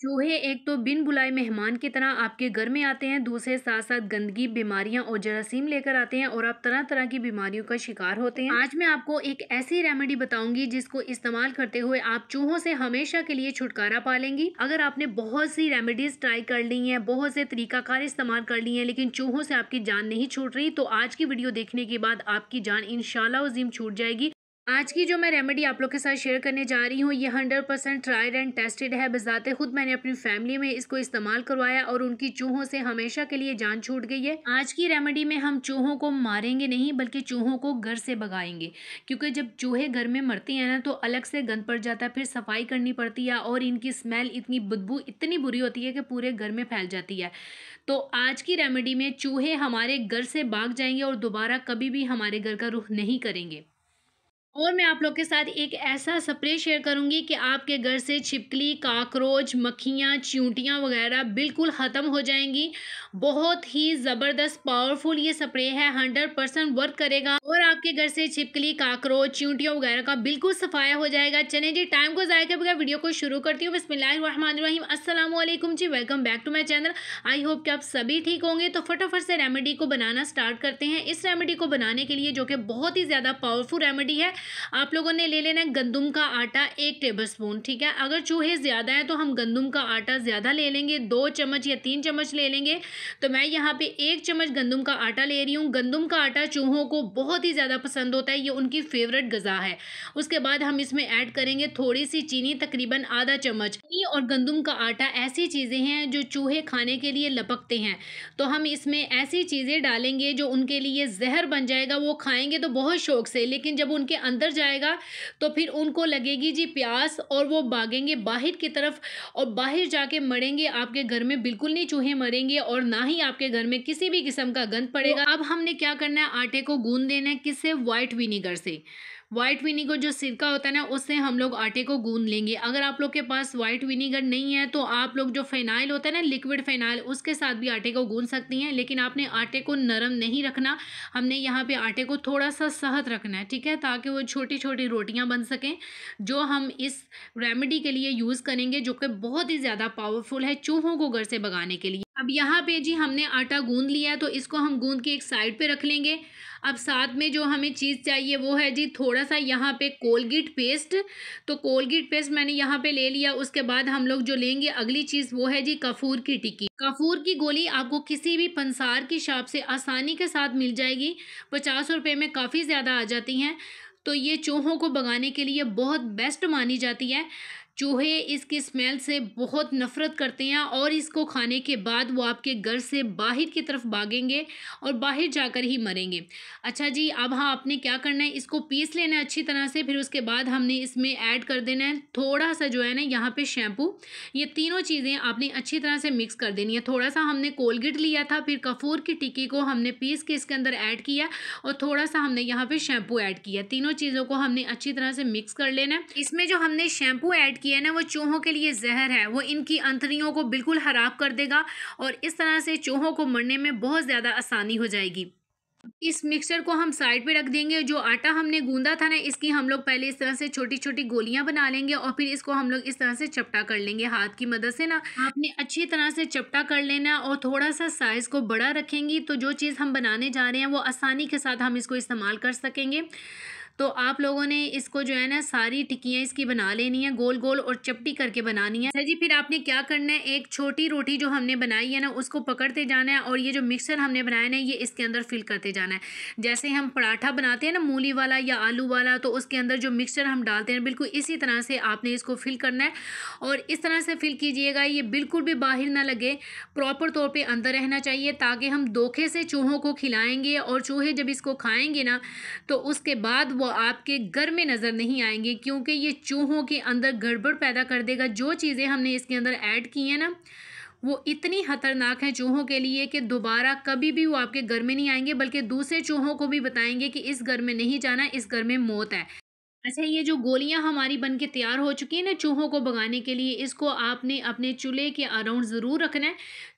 चूहे एक तो बिन बुलाए मेहमान की तरह आपके घर में आते हैं दूसरे साथ साथ गंदगी बीमारियां और जरासीम लेकर आते हैं और आप तरह तरह की बीमारियों का शिकार होते हैं आज मैं आपको एक ऐसी रेमेडी बताऊंगी जिसको इस्तेमाल करते हुए आप चूहों से हमेशा के लिए छुटकारा पा लेंगी अगर आपने बहुत सी रेमेडीज ट्राई कर ली है बहुत से तरीकाकार इस्तेमाल कर ली है लेकिन चूहों से आपकी जान नहीं छूट रही तो आज की वीडियो देखने के बाद आपकी जान इनशाला छूट जाएगी आज की जो मैं रेमेडी आप लोग के साथ शेयर करने जा रही हूँ ये hundred percent tried and tested है बजाते खुद मैंने अपनी फैमिली में इसको इस्तेमाल करवाया और उनकी चूहों से हमेशा के लिए जान छूट गई है आज की रेमेडी में हम चूहों को मारेंगे नहीं बल्कि चूहों को घर से भगाएंगे क्योंकि जब चूहे घर में मरते हैं ना तो अलग से गंद पड़ जाता है फिर सफाई करनी पड़ती है और इनकी स्मेल इतनी बदबू इतनी बुरी होती है कि पूरे घर में फैल जाती है तो आज की रेमेडी में चूहे हमारे घर से भाग जाएंगे और दोबारा कभी भी हमारे घर का रुख नहीं करेंगे और मैं आप लोग के साथ एक ऐसा स्प्रे शेयर करूंगी कि आपके घर से छिपकली काकरोच मक्खियाँ चूंटियाँ वगैरह बिल्कुल ख़त्म हो जाएंगी बहुत ही ज़बरदस्त पावरफुल ये स्प्रे है हंड्रेड परसेंट वर्क करेगा और आपके घर से छिपकली काकरोच चूंटियाँ वगैरह का बिल्कुल सफाया हो जाएगा चले जी टाइम को ज़ाय कर बगैर वीडियो को शुरू करती हूँ बसमिल असलम जी welcome back to my channel I hope कि आप सभी ठीक होंगे तो फटोफट से रेमेडी को बनाना स्टार्ट करते हैं इस रेमेडी को बनाने के लिए जो कि बहुत ही ज़्यादा पावरफुल रेमेडी है आप लोगों ने ले लेना है गंदुम का आटा एक टेबल स्पून ठीक है अगर चूहे ज़्यादा हैं तो हम गंदुम का आटा ज़्यादा ले लेंगे दो चम्मच या तीन चम्मच ले लेंगे तो मैं यहाँ पर एक चम्मच गंदुम का आटा ले रही हूँ गंदुम का आटा चूहों को बहुत ही ज़्यादा पसंद होता है ये उनकी फेवरेट गज़ा है उसके बाद हम इसमें ऐड करेंगे थोड़ी सी चीनी तकरीबन आधा चम्मच चीनी और गंदुम का आटा ऐसी चीज़ें हैं जो चूहे खाने के लिए लपकते हैं तो हम इसमें ऐसी चीज़ें डालेंगे जो उनके लिए जहर बन जाएगा वो खाएंगे तो बहुत शौक से लेकिन जब उनके अंदर जाएगा तो फिर उनको लगेगी जी प्यास और वो भागेंगे बाहर की तरफ और बाहर जाके मरेंगे आपके घर में बिल्कुल नहीं चूहे मरेंगे और ना ही आपके घर में किसी भी किस्म का गंद पड़ेगा तो अब हमने क्या करना है आटे को गूंद देना है किससे व्हाइट विनीगर से वाइट विनीगर जो सिरका होता है ना उससे हम लोग आटे को गूंद लेंगे अगर आप लोग के पास व्हाइट विनीगर नहीं है तो आप लोग जो फेनाइल होता है ना लिक्विड फेनाइल उसके साथ भी आटे को गूंद सकती हैं लेकिन आपने आटे को नरम नहीं रखना हमने यहाँ पे आटे को थोड़ा सा सहत रखना है ठीक है ताकि वो छोटी छोटी रोटियाँ बन सकें जो हम इस रेमेडी के लिए यूज़ करेंगे जो कि बहुत ही ज़्यादा पावरफुल है चूहों को घर से भगाने के लिए अब यहाँ पे जी हमने आटा गूंद लिया तो इसको हम गूंद के एक साइड पे रख लेंगे अब साथ में जो हमें चीज़ चाहिए वो है जी थोड़ा सा यहाँ पे कोलगेट पेस्ट तो कोलगेट पेस्ट मैंने यहाँ पे ले लिया उसके बाद हम लोग जो लेंगे अगली चीज़ वो है जी कफूर की टिक्की कफूर की गोली आपको किसी भी पंसार की शॉप से आसानी के साथ मिल जाएगी पचास रुपये में काफ़ी ज़्यादा आ जाती हैं तो ये चूहों को भगाने के लिए बहुत बेस्ट मानी जाती है चूहे इसकी स्मेल से बहुत नफ़रत करते हैं और इसको खाने के बाद वो आपके घर से बाहर की तरफ भागेंगे और बाहर जाकर ही मरेंगे अच्छा जी अब हाँ आपने क्या करना है इसको पीस लेना है अच्छी तरह से फिर उसके बाद हमने इसमें ऐड कर देना है थोड़ा सा जो है ना यहाँ पे शैम्पू ये तीनों चीज़ें आपने अच्छी तरह से मिक्स कर देनी है थोड़ा सा हमने कोलगेट लिया था फिर कफूर की टिक्की को हमने पीस के इसके अंदर ऐड किया और थोड़ा सा हमने यहाँ पर शैम्पू ऐड किया तीनों चीज़ों को हमने अच्छी तरह से मिक्स कर लेना है इसमें जो हमने शैम्पू ऐड की है ना वो चूहों के लिए जहर है वो इनकी अंतरियों को बिल्कुल ख़राब कर देगा और इस तरह से चूहों को मरने में बहुत ज़्यादा आसानी हो जाएगी इस मिक्सचर को हम साइड पे रख देंगे जो आटा हमने गूंदा था ना इसकी हम लोग पहले इस तरह से छोटी छोटी गोलियां बना लेंगे और फिर इसको हम लोग इस तरह से चपटा कर लेंगे हाथ की मदद से ना आपने अच्छी तरह से चपटा कर लेना और थोड़ा सा साइज़ को बड़ा रखेंगी तो जो चीज़ हम बनाने जा रहे हैं वो आसानी के साथ हम इसको इस्तेमाल कर सकेंगे तो आप लोगों ने इसको जो है ना सारी टिक्कियाँ इसकी बना लेनी है गोल गोल और चपटी करके बनानी है जी फिर आपने क्या करना है एक छोटी रोटी जो हमने बनाई है ना उसको पकड़ते जाना है और ये जो मिक्सर हमने बनाया ना ये इसके अंदर फिल करते जाना है जैसे हम पराठा बनाते हैं ना मूली वाला या आलू वाला तो उसके अंदर जो मिक्सर हम डालते हैं बिल्कुल इसी तरह से आपने इसको फिल करना है और इस तरह से फिल कीजिएगा ये बिल्कुल भी बाहर ना लगे प्रॉपर तौर पर अंदर रहना चाहिए ताकि हम धोखे से चूहों को खिलाएंगे और चूहे जब इसको खाएंगे ना तो उसके बाद वो वो आपके घर में नज़र नहीं आएंगे क्योंकि ये चूहों के अंदर गड़बड़ पैदा कर देगा जो चीज़ें हमने इसके अंदर ऐड की हैं ना वो इतनी खतरनाक हैं चूहों के लिए कि दोबारा कभी भी वो आपके घर में नहीं आएंगे बल्कि दूसरे चूहों को भी बताएंगे कि इस घर में नहीं जाना इस घर में मौत है अच्छा ये जो गोलियां हमारी बन के तैयार हो चुकी हैं ना चूहों को भगाने के लिए इसको आपने अपने चूल्हे के अराउंड ज़रूर रखना है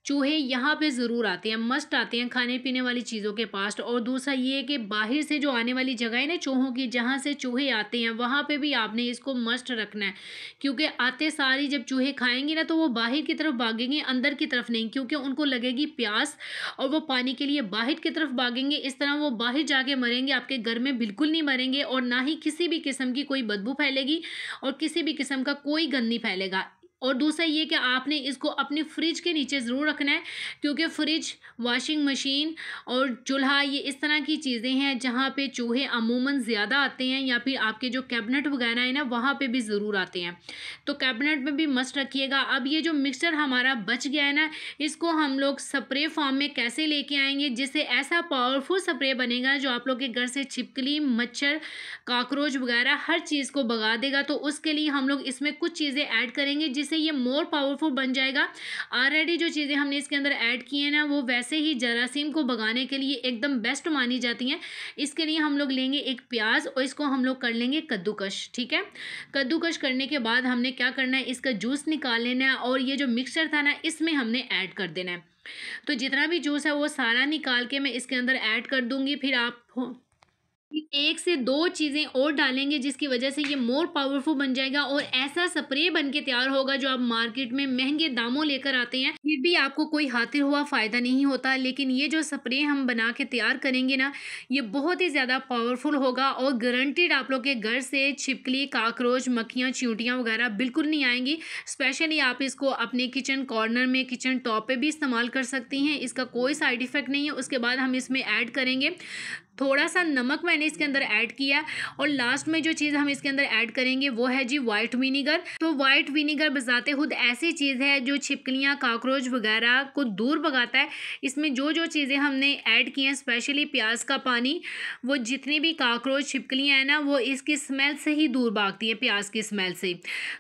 चूहे यहाँ पे ज़रूर आते हैं मस्ट आते हैं खाने पीने वाली चीज़ों के पास और दूसरा ये कि बाहर से जो आने वाली जगह है ना चूहों की जहाँ से चूहे आते हैं वहाँ पर भी आपने इसको मस्ट रखना है क्योंकि आते सारी जब चूहे खाएँगे ना तो वो बाहर की तरफ भागेंगे अंदर की तरफ नहीं क्योंकि उनको लगेगी प्यास और वो पानी के लिए बाहर की तरफ भागेंगे इस तरह वो बाहर जाके मरेंगे आपके घर में बिल्कुल नहीं मरेंगे और ना ही किसी भी किस्म की कोई बदबू फैलेगी और किसी भी किस्म का कोई गंदी फैलेगा और दूसरा ये कि आपने इसको अपने फ्रिज के नीचे ज़रूर रखना है क्योंकि फ्रिज वॉशिंग मशीन और चूल्हा ये इस तरह की चीज़ें हैं जहाँ पे चूहे अमूमन ज़्यादा आते हैं या फिर आपके जो कैबिनेट वगैरह है ना वहाँ पे भी ज़रूर आते हैं तो कैबिनेट में भी मस्त रखिएगा अब ये जो मिक्सचर हमारा बच गया है ना इसको हम लोग स्प्रे फॉर्म में कैसे ले आएंगे जिससे ऐसा पावरफुल स्प्रे बनेगा जो आप लोग के घर से छिपकली मच्छर काकरोच वगैरह हर चीज़ को भगा देगा तो उसके लिए हम लोग इसमें कुछ चीज़ें ऐड करेंगे जिस से ये मोर पावरफुल बन जाएगा ऑलरेडी जो चीज़ें हमने इसके अंदर ऐड की हैं ना वो वैसे ही जरासीम को भगाने के लिए एकदम बेस्ट मानी जाती हैं इसके लिए हम लोग लेंगे एक प्याज और इसको हम लोग कर लेंगे कद्दूकश ठीक है कद्दूकश करने के बाद हमने क्या करना है इसका जूस निकाल लेना है और ये जो मिक्सचर था ना इसमें हमने ऐड कर देना है तो जितना भी जूस है वो सारा निकाल के मैं इसके अंदर ऐड कर दूंगी फिर आप एक से दो चीज़ें और डालेंगे जिसकी वजह से ये मोर पावरफुल बन जाएगा और ऐसा स्प्रे बन के तैयार होगा जो आप मार्केट में महंगे दामों लेकर आते हैं फिर भी आपको कोई हाथिर हुआ फ़ायदा नहीं होता लेकिन ये जो स्प्रे हम बना के तैयार करेंगे ना ये बहुत ही ज़्यादा पावरफुल होगा और गारंटेड आप लोग के घर से छिपकली काकरोच मक्खियाँ चींटियाँ वगैरह बिल्कुल नहीं आएंगी स्पेशली आप इसको अपने किचन कॉर्नर में किचन टॉप पर भी इस्तेमाल कर सकती हैं इसका कोई साइड इफ़ेक्ट नहीं है उसके बाद हम इसमें ऐड करेंगे थोड़ा सा नमक मैंने इसके अंदर ऐड किया और लास्ट में जो चीज़ हम इसके अंदर ऐड करेंगे वो है जी वाइट विनीगर तो वाइट विनीगर बजाते खुद ऐसी चीज़ है जो छिपकलियाँ काकरोच वगैरह को दूर भगाता है इसमें जो जो चीज़ें हमने ऐड की हैं स्पेशली प्याज का पानी वो जितनी भी काकरोच छिपकलियाँ हैं ना वो इसकी स्मेल से ही दूर भागती है प्याज की स्मेल से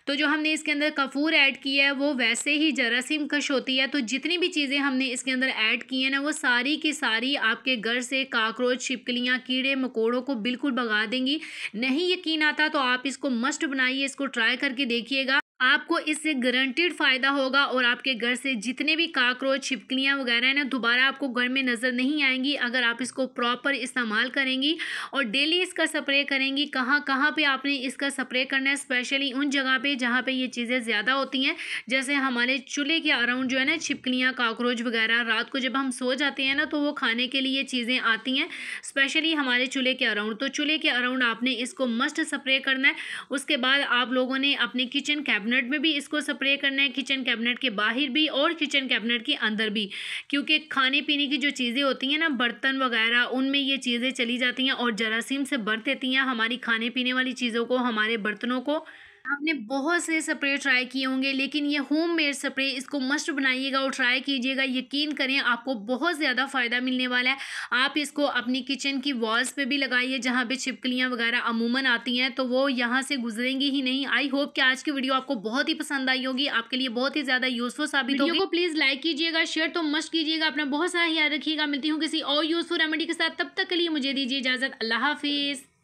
तो जो हमने इसके अंदर कफूर ऐड किया है वो वैसे ही जरासीम कश होती है तो जितनी भी चीज़ें हमने इसके अंदर ऐड की हैं ना वो सारी की सारी आपके घर से काकरोच छिप छिपकलियाँ कीड़े मकोड़ों को बिल्कुल भगा देंगी नहीं यकीन आता तो आप इसको मस्ट बनाइए इसको ट्राई करके देखिएगा आपको इससे गारंटेड फ़ायदा होगा और आपके घर से जितने भी काकरोच छिपकलियाँ वगैरह है ना दोबारा आपको घर में नज़र नहीं आएंगी अगर आप इसको प्रॉपर इस्तेमाल करेंगी और डेली इसका स्प्रे करेंगी कहाँ कहाँ पे आपने इसका स्प्रे करना है स्पेशली उन जगह पे जहाँ पे ये चीज़ें ज़्यादा होती हैं जैसे हमारे चूल्हे के अराउंड जो है ना छिपकलियाँ काकरोच वगैरह रात को जब हम सो जाते हैं ना तो वो खाने के लिए चीज़ें आती हैं स्पेशली हमारे चूल्हे के अराउंड तो चूल्हे के अराउंड आपने इसको मस्ट स्प्रे करना है उसके बाद आप लोगों ने अपने किचन कैबिनेट कैबिनेट में भी इसको स्प्रे करना है किचन कैबिनेट के बाहर भी और किचन कैबिनेट के अंदर भी क्योंकि खाने पीने की जो चीज़ें होती हैं ना बर्तन वगैरह उनमें ये चीज़ें चली जाती हैं और जरासीम से बरत देती हैं हमारी खाने पीने वाली चीज़ों को हमारे बर्तनों को आपने बहुत से स्प्रे ट्राई किए होंगे लेकिन ये होम मेड स्प्रे इसको मस्ट बनाइएगा और ट्राई कीजिएगा यकीन करें आपको बहुत ज़्यादा फ़ायदा मिलने वाला है आप इसको अपनी किचन की वॉल्स पे भी लगाइए जहाँ पे छिपकलियाँ वगैरह अमूमन आती हैं तो वो यहाँ से गुजरेंगी ही नहीं आई होप कि आज की वीडियो आपको बहुत ही पसंद आई होगी आपके लिए बहुत ही ज़्यादा यूजफुल साबित होगी प्लीज़ लाइक कीजिएगा शेयर तो मस्ट कीजिएगा अपना बहुत सारा याद रखिएगा मिलती हूँ किसी और यूजफुल रेमेडी के साथ तब तक के लिए मुझे दीजिए इजाज़त अल्लाह हाफिज़